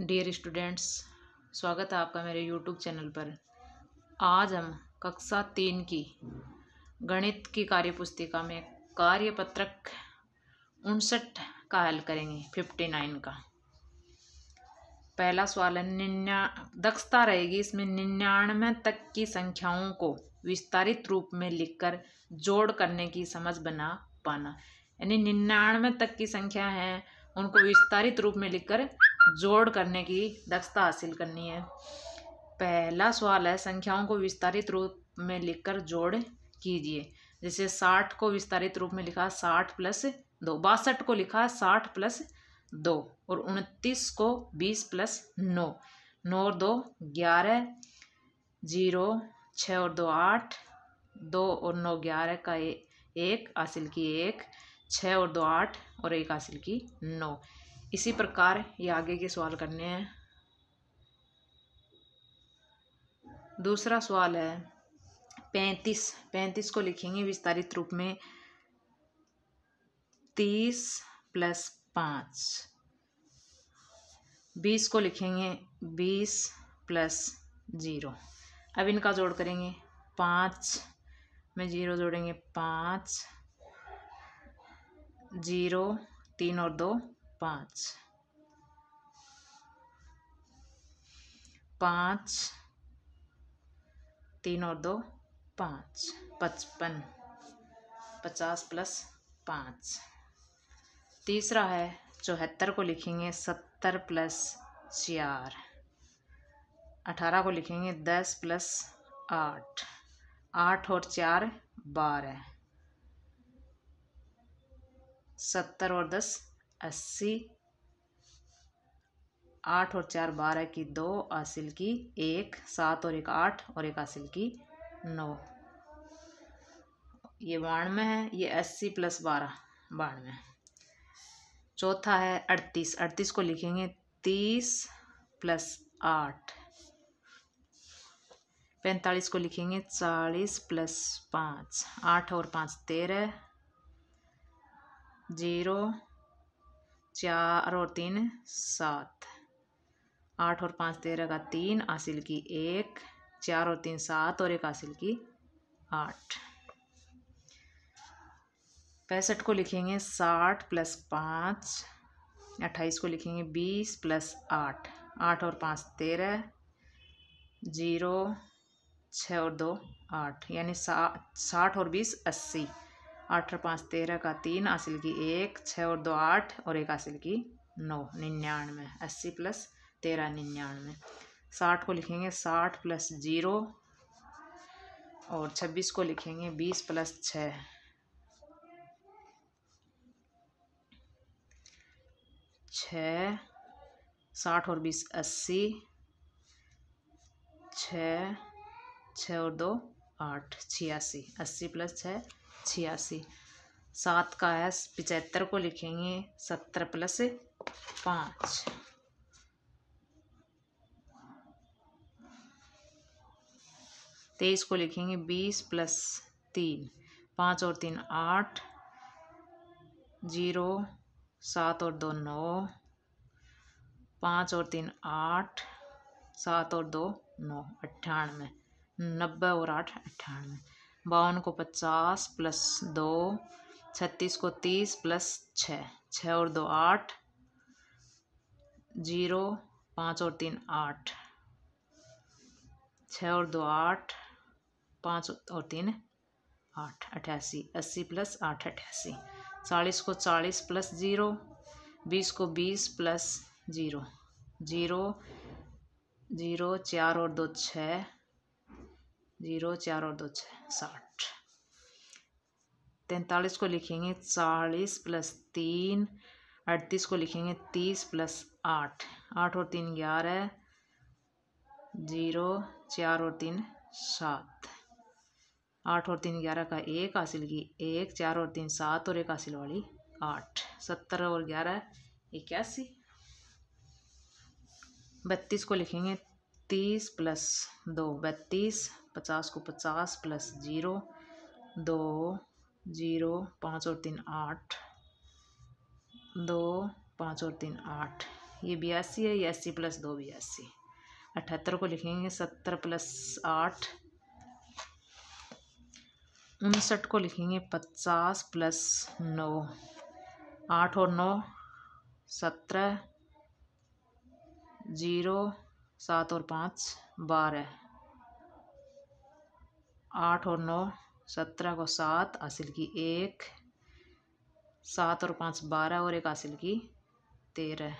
dear students स्वागत है आपका मेरे यूट्यूब चैनल पर आज हम कक्षा तीन की गणित की कार्यपुस्तिका में कार्यपत्रक उनसठ का हल करेंगे फिफ्टी नाइन का पहला सवाल है निन्या दक्षता रहेगी इसमें निन्यानवे तक की संख्याओं को विस्तारित रूप में लिखकर जोड़ करने की समझ बना पाना यानी निन्यानवे तक की संख्या है उनको विस्तारित रूप में लिखकर जोड़ करने की दक्षता हासिल करनी है पहला सवाल है संख्याओं को विस्तारित रूप में लिखकर जोड़ कीजिए जैसे साठ को विस्तारित रूप में लिखा साठ प्लस दो बासठ को लिखा साठ प्लस दो और उनतीस को बीस प्लस नौ नौ और दो ग्यारह जीरो छः और दो आठ दो और नौ ग्यारह का ए, एक हासिल की एक छः और दो आठ और एक हासिल की नौ इसी प्रकार ये आगे के सवाल करने हैं दूसरा सवाल है पैंतीस पैंतीस को लिखेंगे विस्तारित रूप में तीस प्लस पाँच बीस को लिखेंगे बीस प्लस ज़ीरो अब इनका जोड़ करेंगे पाँच में ज़ीरो जोड़ेंगे पाँच ज़ीरो तीन और दो पाँच पाँच तीन और दो पाँच पचपन पचास प्लस पाँच तीसरा है चौहत्तर को लिखेंगे सत्तर प्लस चार अठारह को लिखेंगे दस प्लस आठ आठ और चार बारह सत्तर और दस अस्सी आठ और चार बारह की दो हासिल की एक सात और एक आठ और एक हासिल की नौ ये बानवे है ये अस्सी प्लस बारह बानवे चौथा है अड़तीस अड़तीस को लिखेंगे तीस प्लस आठ पैंतालीस को लिखेंगे चालीस प्लस पाँच आठ और पाँच तेरह जीरो चार और तीन सात आठ और पाँच तेरह का तीन हासिल की एक चार और तीन सात और एक हासिल की आठ पैंसठ को लिखेंगे साठ प्लस पाँच अट्ठाईस को लिखेंगे बीस प्लस आठ आठ और पाँच तेरह जीरो छः और दो आठ यानी साठ और बीस अस्सी आठ और पाँच तेरह का तीन हासिल की एक छः और दो आठ और एक हासिल की नौ निन्यानवे अस्सी प्लस तेरह निन्यानवे साठ को लिखेंगे साठ प्लस जीरो और छब्बीस को लिखेंगे बीस प्लस छः छः साठ और बीस अस्सी छः छः और दो आठ छियासी अस्सी प्लस छः छियासी सात का है पिचहत्तर को लिखेंगे सत्तर प्लस पाँच तेईस को लिखेंगे बीस प्लस तीन पाँच और तीन आठ जीरो सात और दो नौ पाँच और तीन आठ सात और दो नौ अट्ठानवे नब्बे और आठ अट्ठानवे बावन को पचास प्लस दो छत्तीस को तीस प्लस छः छः और दो आठ जीरो पाँच और तीन आठ छः और दो आठ पाँच और तीन आठ अठासी अस्सी प्लस आठ अठासी चालीस को चालीस प्लस ज़ीरो बीस को बीस प्लस ज़ीरो ज़ीरो ज़ीरो चार और दो छः जीरो चार और दो छः साठ तैंतालीस को लिखेंगे चालीस प्लस तीन अड़तीस को लिखेंगे तीस प्लस आठ आठ और तीन ग्यारह जीरो चार और तीन सात आठ और तीन ग्यारह का एक हासिल की एक चार और तीन सात और एक हासिल वाली आठ सत्तर और ग्यारह इक्यासी बत्तीस को लिखेंगे तीस प्लस दो बत्तीस पचास को पचास प्लस जीरो दो जीरो पाँच और तीन आठ दो पाँच और तीन आठ ये बयासी है ये अस्सी प्लस दो बयासी अठहत्तर को लिखेंगे सत्तर प्लस आठ उनसठ को लिखेंगे पचास प्लस नौ आठ और नौ सत्रह जीरो सात और पाँच बारह आठ और नौ सत्रह को सात हासिल की एक सात और पाँच बारह और एक हासिल की तेरह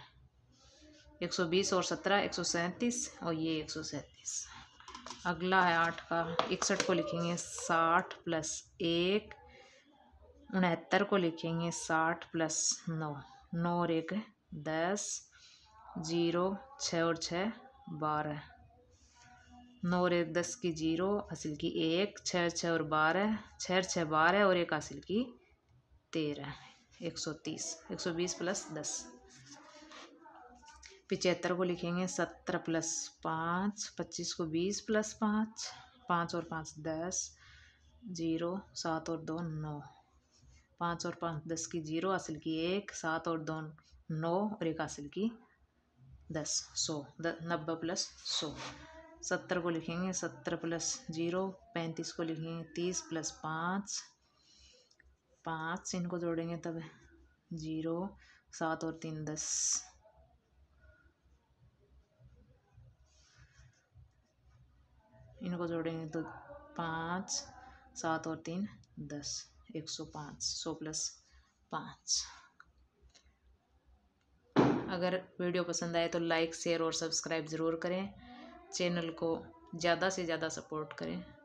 एक सौ बीस और सत्रह एक सौ सैंतीस और ये एक सौ सैंतीस अगला है आठ का इकसठ को लिखेंगे साठ प्लस एक उनहत्तर को लिखेंगे साठ प्लस नौ नौ और एक दस जीरो छः और छः बारह नौ और एक दस की जीरो हासिल की एक छः छः और बारह छः छः बारह और एक हासिल की तेरह एक सौ तीस एक सौ बीस प्लस दस पिचहत्तर को लिखेंगे सत्रह प्लस पाँच पच्चीस को बीस प्लस पाँच पाँच और पाँच दस जीरो सात और दो नौ पाँच और पाँच दस की जीरो हासिल की एक सात और दो नौ और एक हासिल की दस सौ नब्बे प्लस सौ सत्तर को लिखेंगे सत्तर प्लस जीरो पैंतीस को लिखेंगे तीस प्लस पाँच पाँच इनको जोड़ेंगे तब जीरो सात और तीन दस इनको जोड़ेंगे तो पाँच सात और तीन दस एक सौ पाँच सौ प्लस पाँच अगर वीडियो पसंद आए तो लाइक शेयर और सब्सक्राइब ज़रूर करें चैनल को ज़्यादा से ज़्यादा सपोर्ट करें